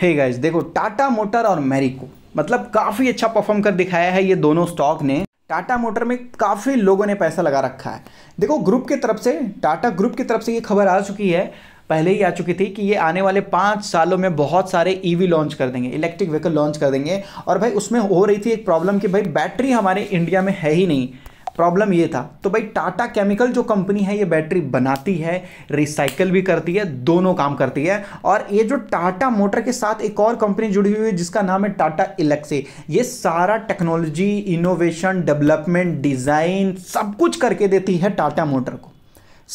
हे hey guys देखो Tata motor और मैरिको मतलब काफ़ी अच्छा परफॉर्म कर दिखाया है ये दोनों स्टॉक ने टाटा मोटर में काफ़ी लोगों ने पैसा लगा रखा है देखो ग्रुप की तरफ से टाटा ग्रुप की तरफ से ये खबर आ चुकी है पहले ही आ चुकी थी कि ये आने वाले पाँच सालों में बहुत सारे ईवी e लॉन्च कर देंगे इलेक्ट्रिक व्हीकल लॉन्च कर देंगे और भाई उसमें हो रही थी एक प्रॉब्लम कि भाई बैटरी हमारे इंडिया में है ही नहीं प्रॉब्लम ये था तो भाई टाटा केमिकल जो कंपनी है ये बैटरी बनाती है रिसाइकल भी करती है दोनों काम करती है और ये जो टाटा मोटर के साथ एक और कंपनी जुड़ी हुई है जिसका नाम है टाटा इलेक्से ये सारा टेक्नोलॉजी इनोवेशन डेवलपमेंट डिज़ाइन सब कुछ करके देती है टाटा मोटर को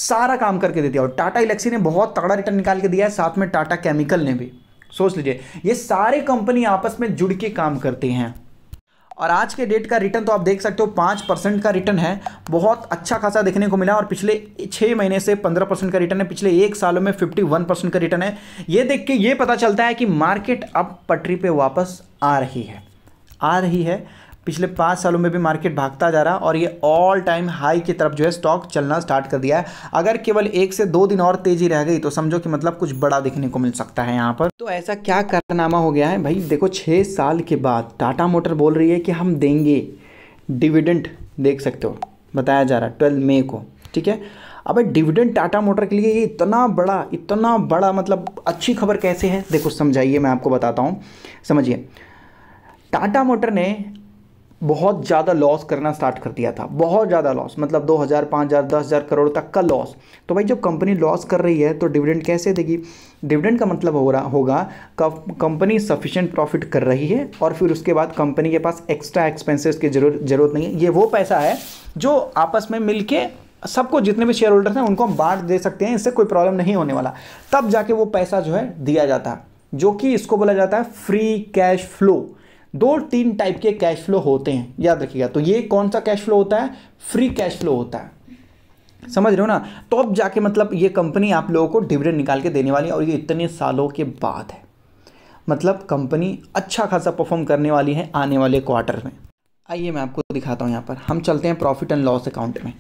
सारा काम करके देती है और टाटा इलेक्सी ने बहुत तगड़ा रिटर्न निकाल के दिया है साथ में टाटा केमिकल ने भी सोच लीजिए ये सारे कंपनी आपस में जुड़ के काम करती हैं और आज के डेट का रिटर्न तो आप देख सकते हो पाँच परसेंट का रिटर्न है बहुत अच्छा खासा देखने को मिला और पिछले छः महीने से पंद्रह परसेंट का रिटर्न है पिछले एक सालों में फिफ्टी वन परसेंट का रिटर्न है ये देख के ये पता चलता है कि मार्केट अब पटरी पे वापस आ रही है आ रही है पिछले पाँच सालों में भी मार्केट भागता जा रहा और ये ऑल टाइम हाई की तरफ जो है स्टॉक चलना स्टार्ट कर दिया है अगर केवल एक से दो दिन और तेजी रह गई तो समझो कि मतलब कुछ बड़ा देखने को मिल सकता है यहाँ पर तो ऐसा क्या कारनामा हो गया है भाई देखो छः साल के बाद टाटा मोटर बोल रही है कि हम देंगे डिविडेंट देख सकते हो बताया जा रहा है ट्वेल्व मे को ठीक है अब डिविडेंड टाटा मोटर के लिए ये इतना बड़ा इतना बड़ा मतलब अच्छी खबर कैसे है देखो समझाइए मैं आपको बताता हूँ समझिए टाटा मोटर ने बहुत ज़्यादा लॉस करना स्टार्ट कर दिया था बहुत ज़्यादा लॉस मतलब 2000, 5000, 10000 करोड़ तक का लॉस तो भाई जब कंपनी लॉस कर रही है तो डिविडेंड कैसे देगी डिविडेंड का मतलब हो रहा होगा कंपनी सफिशेंट प्रॉफिट कर रही है और फिर उसके बाद कंपनी के पास एक्स्ट्रा एक्सपेंसेस की जरूरत जरूरत नहीं है ये वो पैसा है जो आपस में मिल सबको जितने भी शेयर होल्डर्स हैं उनको हम बांट दे सकते हैं इससे कोई प्रॉब्लम नहीं होने वाला तब जाके वो पैसा जो है दिया जाता है जो कि इसको बोला जाता है फ्री कैश फ्लो दो तीन टाइप के कैश फ्लो होते हैं याद रखिएगा तो ये कौन सा कैश फ्लो होता है फ्री कैश फ्लो होता है समझ रहे हो ना तो अब जाके मतलब ये कंपनी आप लोगों को डिविडेंड निकाल के देने वाली है और ये इतने सालों के बाद है मतलब कंपनी अच्छा खासा परफॉर्म करने वाली है आने वाले क्वार्टर में आइए मैं आपको दिखाता हूँ यहाँ पर हम चलते हैं प्रॉफिट एंड लॉस अकाउंट में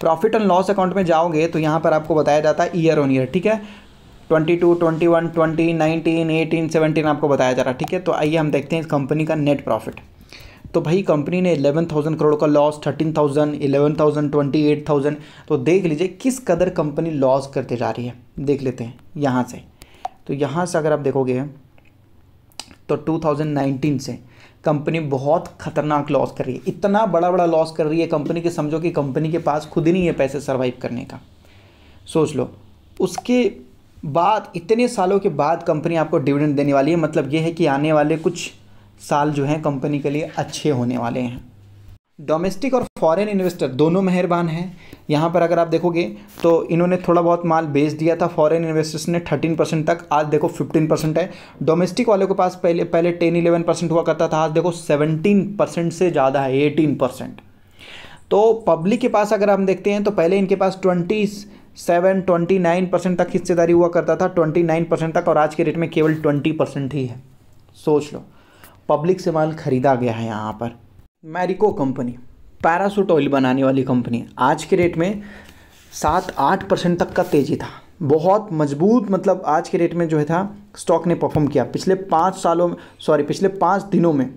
प्रॉफिट एंड लॉस अकाउंट में जाओगे तो यहाँ पर आपको बताया जाता है ईयर ऑन ईयर ठीक है twenty two twenty one twenty nineteen eighteen seventeen आपको बताया जा रहा है ठीक है तो आइए हम देखते हैं इस कंपनी का नेट प्रॉफिट तो भाई कंपनी ने एलेवन थाउजेंड करोड़ का loss thirteen thousand eleven thousand twenty eight thousand तो देख लीजिए किस कदर कंपनी लॉस करते जा रही है देख लेते हैं यहाँ से तो यहाँ से अगर आप देखोगे तो 2019 से कंपनी बहुत खतरनाक लॉस कर रही है इतना बड़ा बड़ा लॉस कर रही है कंपनी के समझो कि कंपनी के पास खुद ही नहीं है पैसे सर्वाइव करने का सोच लो उसके बाद इतने सालों के बाद कंपनी आपको डिविडेंड देने वाली है मतलब ये है कि आने वाले कुछ साल जो हैं कंपनी के लिए अच्छे होने वाले हैं डोमेस्टिक और फॉरेन इन्वेस्टर दोनों मेहरबान हैं यहाँ पर अगर आप देखोगे तो इन्होंने थोड़ा बहुत माल बेच दिया था फॉरेन इन्वेस्टर्स ने 13 परसेंट तक आज देखो 15 परसेंट है डोमेस्टिक वालों के पास पहले पहले 10 11 परसेंट हुआ करता था आज देखो 17 परसेंट से ज़्यादा है 18 परसेंट तो पब्लिक के पास अगर हम देखते हैं तो पहले इनके पास twenty seven twenty nine percent तक हिस्सेदारी हुआ करता था ट्वेंटी नाइन परसेंट तक और आज के रेट में केवल ट्वेंटी परसेंट ही है सोच लो पब्लिक से माल खरीदा गया है यहाँ पर मैरिको कंपनी पैरासूट ऑयल बनाने वाली कंपनी आज के रेट में सात आठ परसेंट तक का तेजी था बहुत मजबूत मतलब आज के रेट में जो है था स्टॉक ने परफॉर्म किया पिछले पाँच सालों में सॉरी पिछले पाँच दिनों में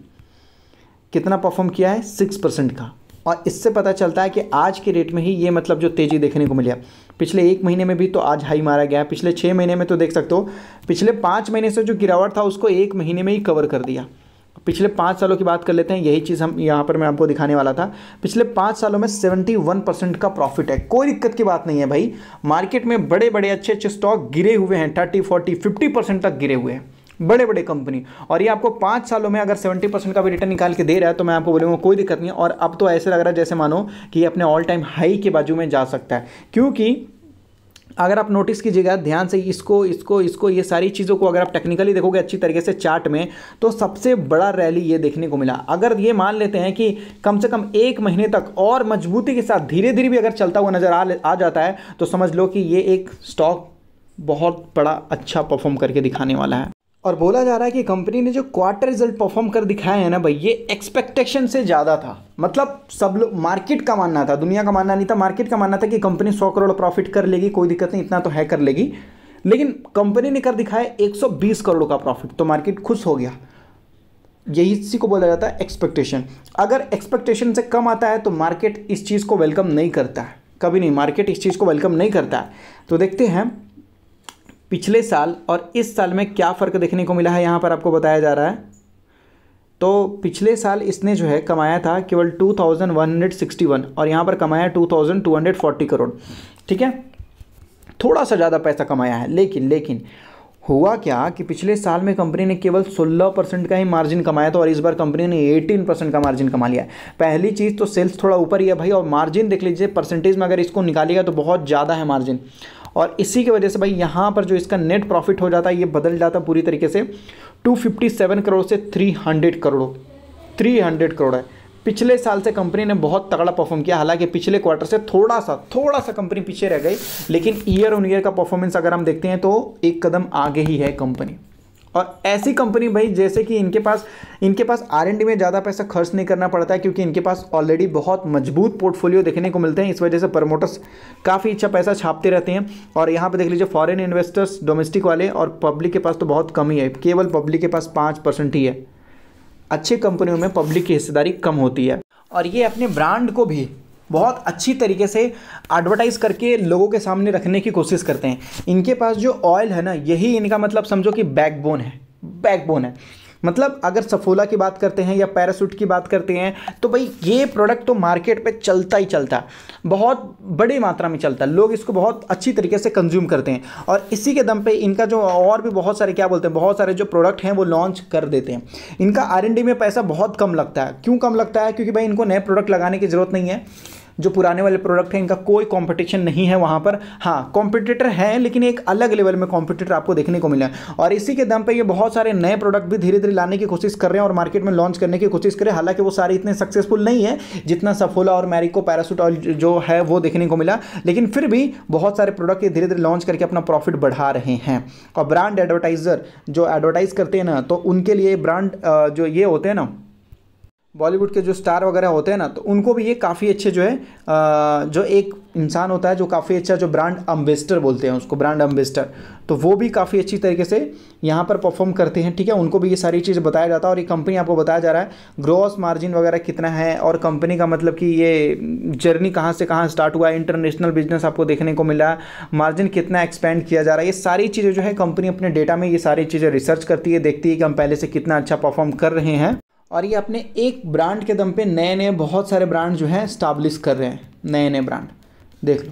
कितना परफॉर्म किया है सिक्स परसेंट का और इससे पता चलता है कि आज के रेट में ही ये मतलब जो तेज़ी देखने को मिली पिछले एक महीने में भी तो आज हाई मारा गया पिछले छः महीने में तो देख सकते हो पिछले पाँच महीने से जो गिरावट था उसको एक महीने में ही कवर कर दिया पिछले पाँच सालों की बात कर लेते हैं यही चीज़ हम यहाँ पर मैं आपको दिखाने वाला था पिछले पाँच सालों में सेवेंटी वन परसेंट का प्रॉफिट है कोई दिक्कत की बात नहीं है भाई मार्केट में बड़े बड़े अच्छे अच्छे स्टॉक गिरे हुए हैं थर्टी फोर्टी फिफ्टी परसेंट तक गिरे हुए हैं बड़े बड़े कंपनी और ये आपको पाँच सालों में अगर सेवेंटी परसेंट का भी रिटर्न निकाल के दे रहा है तो मैं आपको बोलूँगा कोई दिक्कत नहीं और अब तो ऐसे लग रहा है जैसे मानो कि अपने ऑल टाइम हाई के बाजू में जा सकता है क्योंकि अगर आप नोटिस कीजिएगा ध्यान से इसको इसको इसको ये सारी चीज़ों को अगर आप टेक्निकली देखोगे अच्छी तरीके से चार्ट में तो सबसे बड़ा रैली ये देखने को मिला अगर ये मान लेते हैं कि कम से कम एक महीने तक और मजबूती के साथ धीरे धीरे भी अगर चलता हुआ नज़र आ, आ जाता है तो समझ लो कि ये एक स्टॉक बहुत बड़ा अच्छा परफॉर्म करके दिखाने वाला है और बोला जा रहा है कि कंपनी ने जो क्वार्टर रिजल्ट परफॉर्म कर दिखाया है ना भाई ये एक्सपेक्टेशन से ज़्यादा था मतलब सब लोग मार्केट का मानना था दुनिया का मानना नहीं था मार्केट का मानना था कि कंपनी सौ करोड़ प्रॉफिट कर लेगी कोई दिक्कत नहीं इतना तो है कर लेगी लेकिन कंपनी ने कर दिखाया 120 करोड़ का प्रॉफिट तो मार्केट खुश हो गया यही इसी को बोला जाता है एक्सपेक्टेशन अगर एक्सपेक्टेशन से कम आता है तो मार्केट इस चीज़ को वेलकम नहीं करता है कभी नहीं मार्केट इस चीज़ को वेलकम नहीं करता है तो देखते हैं पिछले साल और इस साल में क्या फ़र्क देखने को मिला है यहाँ पर आपको बताया जा रहा है तो पिछले साल इसने जो है कमाया था केवल 2161 और यहाँ पर कमाया 2240 करोड़ ठीक है थोड़ा सा ज़्यादा पैसा कमाया है लेकिन लेकिन हुआ क्या कि पिछले साल में कंपनी ने केवल 16 परसेंट का ही मार्जिन कमाया था और इस बार कंपनी ने 18 परसेंट का मार्जिन कमा लिया पहली चीज़ तो सेल्स थोड़ा ऊपर ही है भाई और मार्जिन देख लीजिए परसेंटेज में अगर इसको निकालिएगा तो बहुत ज़्यादा है मार्जिन और इसी की वजह से भाई यहाँ पर जो इसका नेट प्रॉफिट हो जाता है ये बदल जाता पूरी तरीके से 257 करोड़ से 300 करोड़ 300 करोड़ है पिछले साल से कंपनी ने बहुत तगड़ा परफॉर्म किया हालांकि पिछले क्वार्टर से थोड़ा सा थोड़ा सा कंपनी पीछे रह गई लेकिन ईयर ऑन ईयर का परफॉर्मेंस अगर हम देखते हैं तो एक कदम आगे ही है कंपनी और ऐसी कंपनी भाई जैसे कि इनके पास इनके पास आर में ज़्यादा पैसा खर्च नहीं करना पड़ता है क्योंकि इनके पास ऑलरेडी बहुत मजबूत पोर्टफोलियो देखने को मिलते हैं इस वजह से प्रमोटर्स काफ़ी अच्छा पैसा छापते रहते हैं और यहाँ पे देख लीजिए फॉरेन इन्वेस्टर्स डोमेस्टिक वाले और पब्लिक के पास तो बहुत कम ही है केवल पब्लिक के पास पाँच परसेंट ही है अच्छी कंपनियों में पब्लिक की हिस्सेदारी कम होती है और ये अपने ब्रांड को भी बहुत अच्छी तरीके से एडवर्टाइज़ करके लोगों के सामने रखने की कोशिश करते हैं इनके पास जो ऑयल है ना यही इनका मतलब समझो कि बैकबोन है बैकबोन है मतलब अगर सफोला की बात करते हैं या पैरासूट की बात करते हैं तो भाई ये प्रोडक्ट तो मार्केट पे चलता ही चलता बहुत बड़ी मात्रा में चलता है लोग इसको बहुत अच्छी तरीके से कंज्यूम करते हैं और इसी के दम पे इनका जो और भी बहुत सारे क्या बोलते हैं बहुत सारे जो प्रोडक्ट हैं वो लॉन्च कर देते हैं इनका आर में पैसा बहुत कम लगता है क्यों कम लगता है क्योंकि भाई इनको नए प्रोडक्ट लगाने की ज़रूरत नहीं है जो पुराने वाले प्रोडक्ट हैं इनका कोई कॉम्पिटिशन नहीं है वहाँ पर हाँ कॉम्पिटिटर हैं लेकिन एक अलग लेवल में कॉम्पिटिटर आपको देखने को मिला और इसी के दम पर ये बहुत सारे नए प्रोडक्ट भी धीरे धीरे लाने की कोशिश कर रहे हैं और मार्केट में लॉन्च करने की कोशिश करें हालांकि वो सारे इतने सक्सेसफुल नहीं है जितना सफोला और मैरिको पैरासूट ऑयल जो है वो देखने को मिला लेकिन फिर भी बहुत सारे प्रोडक्ट ये धीरे धीरे लॉन्च करके अपना प्रॉफिट बढ़ा रहे हैं और ब्रांड एडवर्टाइज़र जो एडवर्टाइज़ करते हैं ना तो उनके लिए ब्रांड जो ये होते हैं ना बॉलीवुड के जो स्टार वगैरह होते हैं ना तो उनको भी ये काफ़ी अच्छे जो है जो एक इंसान होता है जो काफ़ी अच्छा जो ब्रांड अम्बेस्टर बोलते हैं उसको ब्रांड अम्बेस्टर तो वो भी काफ़ी अच्छी तरीके से यहाँ पर परफॉर्म करते हैं ठीक है उनको भी ये सारी चीज़ बताया जाता है और ये कंपनी आपको बताया जा रहा है ग्रॉस मार्जिन वगैरह कितना है और कंपनी का मतलब कि ये जर्नी कहाँ से कहाँ स्टार्ट हुआ है इंटरनेशनल बिजनेस आपको देखने को मिला मार्जिन कितना एक्सपेंड किया जा रहा है ये सारी चीज़ें जो है कंपनी अपने डेटा में ये सारी चीज़ें रिसर्च करती है देखती है कि हम पहले से कितना अच्छा परफॉर्म कर रहे हैं और ये अपने एक ब्रांड के दम पे नए नए बहुत सारे ब्रांड जो हैं स्टाब्लिश कर रहे हैं नए नए ब्रांड देख लो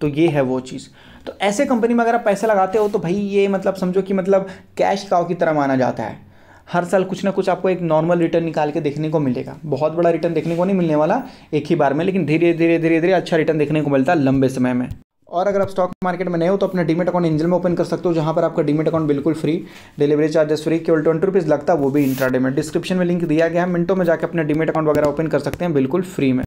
तो ये है वो चीज़ तो ऐसे कंपनी में अगर आप पैसा लगाते हो तो भाई ये मतलब समझो कि मतलब कैश काव की तरह माना जाता है हर साल कुछ ना कुछ आपको एक नॉर्मल रिटर्न निकाल के देखने को मिलेगा बहुत बड़ा रिटर्न देखने को नहीं मिलने वाला एक ही बार में लेकिन धीरे धीरे धीरे धीरे अच्छा रिटर्न देखने को मिलता है लंबे समय में और अगर आप स्टॉक मार्केट में नए हो तो अपना डीमेट अकाउंट इंजल में ओपन कर सकते हो जहाँ पर आपका डीमेट अकाउंट बिल्कुल फ्री डिलीवरी चार्जेस फ्री केवल ट्वेंटी रुपीज़ लगता है वो भी इंट्राडेमेट डिस्क्रिप्शन में लिंक दिया गया है मिनटों में जाकर अपना डीमेट अकाउंट वगैरह ओपन कर सकते हैं बिल्कुल फ्री में